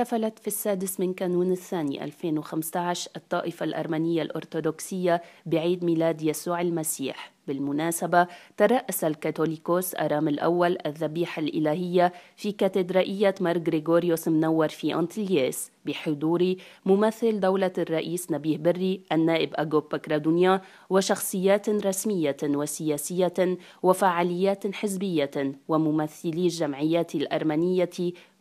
احتفلت في السادس من كانون الثاني 2015 الطائفة الأرمنية الأرثوذكسية بعيد ميلاد يسوع المسيح بالمناسبة ترأس الكاثوليكوس أرام الأول الذبيحة الإلهية في كاتدرائية مار غريغوريوس منور في أنتلياس بحضور ممثل دولة الرئيس نبيه بري النائب أجوب بكرادونيا وشخصيات رسمية وسياسية وفعاليات حزبية وممثلي الجمعيات الأرمنية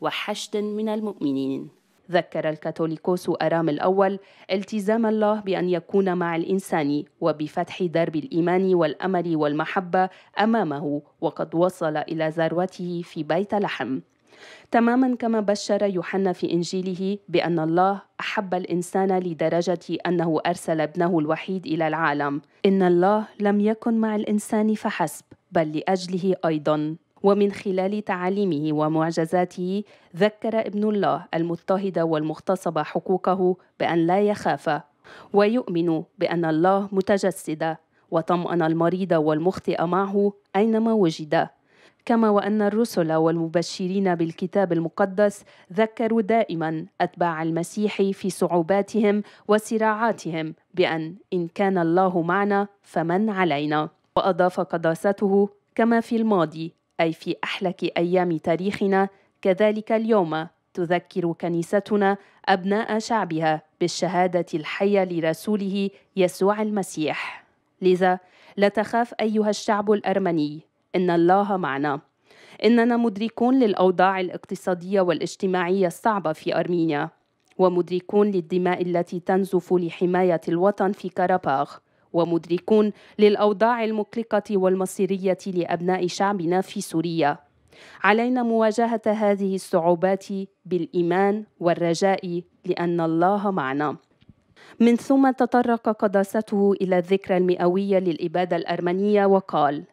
وحشد من المؤمنين ذكر الكاثوليكوس أرام الأول التزام الله بأن يكون مع الإنسان وبفتح درب الإيمان والأمل والمحبة أمامه وقد وصل إلى ذروته في بيت لحم تماما كما بشر يوحنا في انجيله بان الله احب الانسان لدرجه انه ارسل ابنه الوحيد الى العالم ان الله لم يكن مع الانسان فحسب بل لاجله ايضا ومن خلال تعاليمه ومعجزاته ذكر ابن الله المضطهد والمغتصب حقوقه بأن لا يخاف ويؤمن بأن الله متجسد وطمأن المريض والمخطئ معه أينما وجد كما وأن الرسل والمبشرين بالكتاب المقدس ذكروا دائما أتباع المسيح في صعوباتهم وصراعاتهم بأن إن كان الله معنا فمن علينا وأضاف قداسته كما في الماضي أي في أحلك أيام تاريخنا كذلك اليوم تذكر كنيستنا أبناء شعبها بالشهادة الحية لرسوله يسوع المسيح لذا لا تخاف أيها الشعب الأرمني إن الله معنا إننا مدركون للأوضاع الاقتصادية والاجتماعية الصعبة في أرمينيا ومدركون للدماء التي تنزف لحماية الوطن في كاراباغ ومدركون للأوضاع المقلقة والمصيرية لأبناء شعبنا في سوريا علينا مواجهة هذه الصعوبات بالإيمان والرجاء لأن الله معنا من ثم تطرق قداسته إلى الذكرى المئوية للإبادة الأرمنية وقال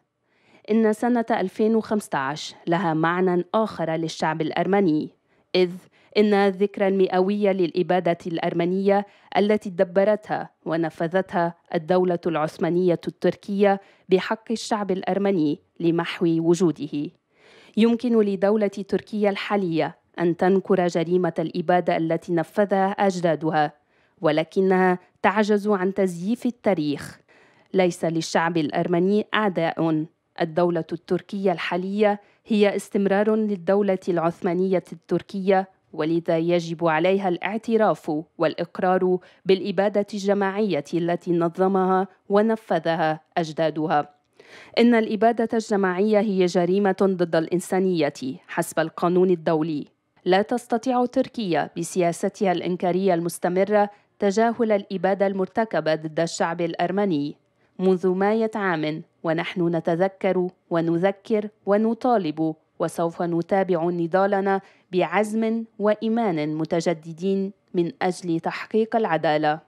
إن سنة 2015 لها معنى آخر للشعب الأرمني إذ إن الذكرى المئوية للإبادة الأرمنية التي دبرتها ونفذتها الدولة العثمانية التركية بحق الشعب الأرمني لمحو وجوده. يمكن لدولة تركيا الحالية أن تنكر جريمة الإبادة التي نفذها أجدادها، ولكنها تعجز عن تزييف التاريخ. ليس للشعب الأرمني أعداء. الدولة التركية الحالية هي استمرار للدولة العثمانية التركية ولذا يجب عليها الاعتراف والاقرار بالاباده الجماعيه التي نظمها ونفذها اجدادها ان الاباده الجماعيه هي جريمه ضد الانسانيه حسب القانون الدولي لا تستطيع تركيا بسياستها الانكاريه المستمره تجاهل الاباده المرتكبه ضد الشعب الارمني منذ ماية عام ونحن نتذكر ونذكر ونطالب وسوف نتابع نضالنا بعزم وإيمان متجددين من أجل تحقيق العدالة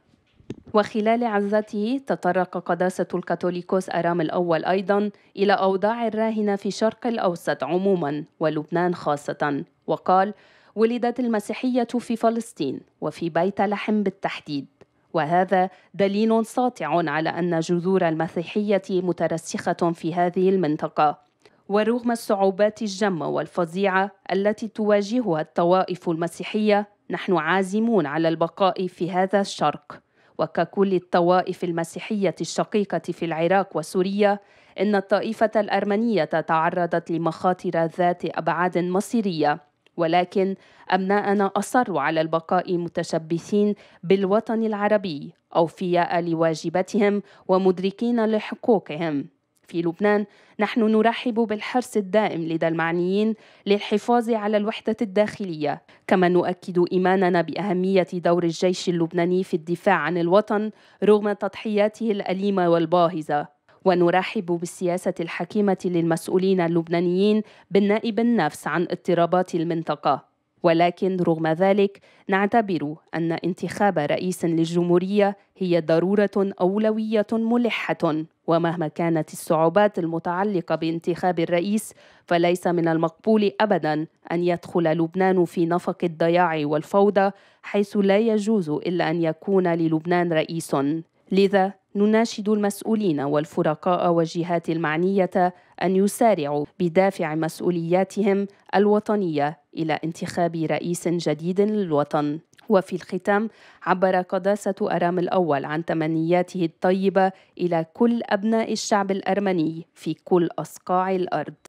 وخلال عزته تطرق قداسة الكاثوليكوس أرام الأول أيضا إلى أوضاع الراهنة في الشرق الأوسط عموما ولبنان خاصة وقال ولدت المسيحية في فلسطين وفي بيت لحم بالتحديد وهذا دليل ساطع على أن جذور المسيحية مترسخة في هذه المنطقة ورغم الصعوبات الجمة والفظيعة التي تواجهها الطوائف المسيحية نحن عازمون على البقاء في هذا الشرق وككل الطوائف المسيحية الشقيقة في العراق وسوريا إن الطائفة الأرمنية تعرضت لمخاطر ذات أبعاد مصيرية ولكن أبناءنا أصروا على البقاء متشبثين بالوطن العربي أوفياء لواجباتهم ومدركين لحقوقهم في لبنان نحن نرحب بالحرص الدائم لدى المعنيين للحفاظ على الوحدة الداخلية كما نؤكد إيماننا بأهمية دور الجيش اللبناني في الدفاع عن الوطن رغم تضحياته الأليمة والباهظة ونرحب بالسياسة الحكيمة للمسؤولين اللبنانيين بالنائب النفس عن اضطرابات المنطقة ولكن رغم ذلك نعتبر ان انتخاب رئيس للجمهوريه هي ضروره اولويه ملحه ومهما كانت الصعوبات المتعلقه بانتخاب الرئيس فليس من المقبول ابدا ان يدخل لبنان في نفق الضياع والفوضى حيث لا يجوز الا ان يكون للبنان رئيس لذا نناشد المسؤولين والفرقاء والجهات المعنيه ان يسارعوا بدافع مسؤولياتهم الوطنيه الى انتخاب رئيس جديد للوطن وفي الختام عبر قداسة أرام الأول عن تمنياته الطيبة إلى كل أبناء الشعب الأرمني في كل أصقاع الأرض